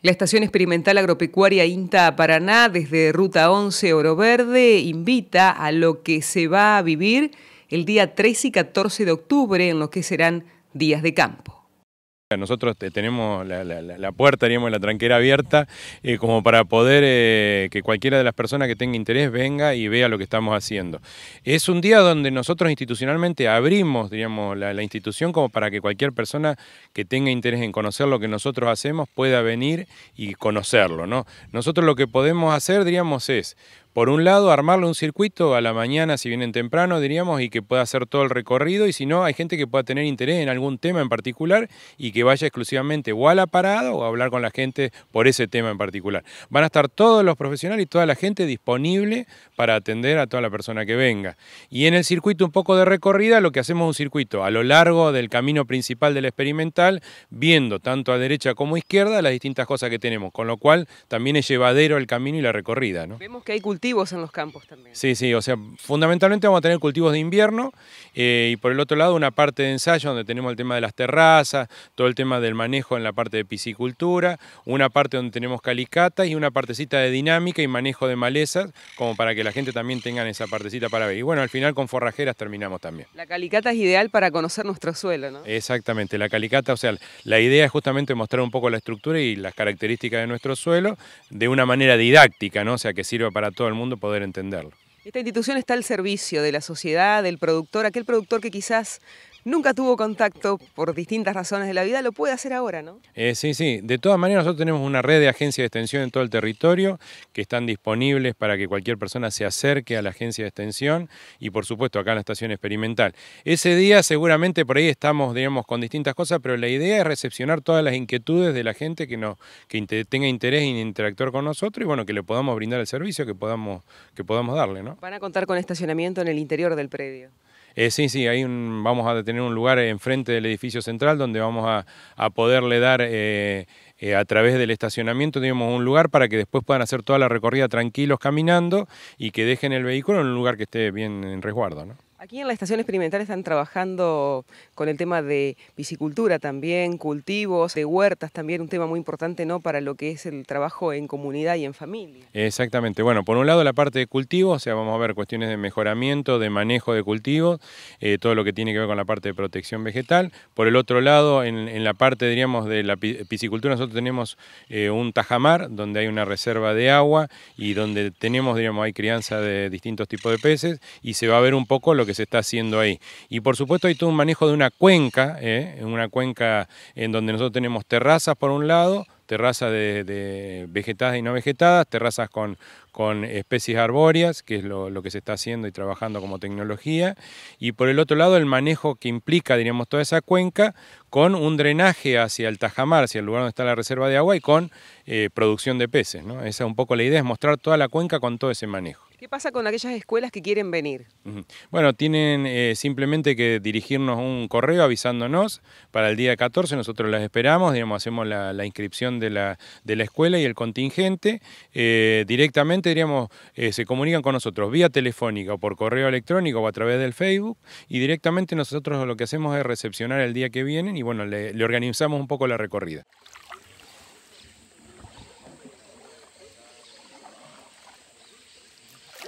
La Estación Experimental Agropecuaria INTA Paraná, desde Ruta 11 Oro Verde, invita a lo que se va a vivir el día 13 y 14 de octubre en lo que serán días de campo. Nosotros tenemos la, la, puerta, la tranquera abierta, eh, como para poder eh, que cualquiera de las personas que tenga interés venga y vea lo que estamos haciendo. Es un día donde nosotros institucionalmente abrimos, diríamos, la, institución como para que cualquier persona que tenga interés en conocer lo que nosotros hacemos pueda venir y conocerlo, ¿no? Nosotros lo que podemos hacer, diríamos, es por un lado, armarle un circuito a la mañana, si vienen temprano, diríamos, y que pueda hacer todo el recorrido, y si no, hay gente que pueda tener interés en algún tema en particular y que vaya exclusivamente o a la parada o a hablar con la gente por ese tema en particular. Van a estar todos los profesionales y toda la gente disponible para atender a toda la persona que venga. Y en el circuito un poco de recorrida, lo que hacemos es un circuito a lo largo del camino principal del experimental, viendo tanto a derecha como a izquierda las distintas cosas que tenemos, con lo cual también es llevadero el camino y la recorrida. Vemos que hay cultivos en los campos también. Sí, sí, o sea, fundamentalmente vamos a tener cultivos de invierno eh, y por el otro lado una parte de ensayo donde tenemos el tema de las terrazas, todo el tema del manejo en la parte de piscicultura, una parte donde tenemos calicatas y una partecita de dinámica y manejo de malezas, como para que la gente también tenga esa partecita para ver. Y bueno, al final con forrajeras terminamos también. La calicata es ideal para conocer nuestro suelo, ¿no? Exactamente, la calicata, o sea, la idea es justamente mostrar un poco la estructura y las características de nuestro suelo de una manera didáctica, ¿no? O sea, que sirva para todo el mundo poder entenderlo. Esta institución está al servicio de la sociedad, del productor, aquel productor que quizás nunca tuvo contacto por distintas razones de la vida, lo puede hacer ahora, ¿no? Eh, sí, sí. De todas maneras, nosotros tenemos una red de agencias de extensión en todo el territorio que están disponibles para que cualquier persona se acerque a la agencia de extensión y, por supuesto, acá en la estación experimental. Ese día seguramente por ahí estamos, digamos, con distintas cosas, pero la idea es recepcionar todas las inquietudes de la gente que, que tenga interés en interactuar con nosotros y, bueno, que le podamos brindar el servicio que podamos, que podamos darle, ¿no? Van a contar con estacionamiento en el interior del predio. Eh, sí, sí, ahí vamos a tener un lugar enfrente del edificio central donde vamos a, poderle dar eh, eh, a través del estacionamiento, digamos, un lugar para que después puedan hacer toda la recorrida tranquilos caminando y que dejen el vehículo en un lugar que esté bien en resguardo. ¿no? Aquí en la estación experimental están trabajando con el tema de piscicultura también, cultivos, de huertas también, un tema muy importante ¿no? para lo que es el trabajo en comunidad y en familia. Exactamente, bueno, por un lado la parte de cultivo, o sea, vamos a ver cuestiones de mejoramiento, de manejo de cultivos, eh, todo lo que tiene que ver con la parte de protección vegetal. Por el otro lado, en, la parte, diríamos, de la piscicultura, nosotros tenemos eh, un tajamar, donde hay una reserva de agua y donde tenemos, diríamos, hay crianza de distintos tipos de peces y se va a ver un poco lo que que se está haciendo ahí. Y por supuesto hay todo un manejo de una cuenca, ¿eh? una cuenca en donde nosotros tenemos terrazas por un lado, terrazas de, vegetadas y no vegetadas, terrazas con, con especies arbóreas, que es lo, que se está haciendo y trabajando como tecnología, y por el otro lado el manejo que implica, diríamos, toda esa cuenca con un drenaje hacia el Tajamar, hacia el lugar donde está la reserva de agua y con eh, producción de peces. Esa es un poco la idea, es mostrar toda la cuenca con todo ese manejo. ¿Qué pasa con aquellas escuelas que quieren venir? Bueno, tienen eh, simplemente que dirigirnos un correo avisándonos para el día 14, nosotros las esperamos, digamos, hacemos la, inscripción de la, de la, escuela y el contingente, eh, directamente, diríamos, eh, se comunican con nosotros vía telefónica o por correo electrónico o a través del Facebook y directamente nosotros lo que hacemos es recepcionar el día que vienen y bueno, le, le organizamos un poco la recorrida.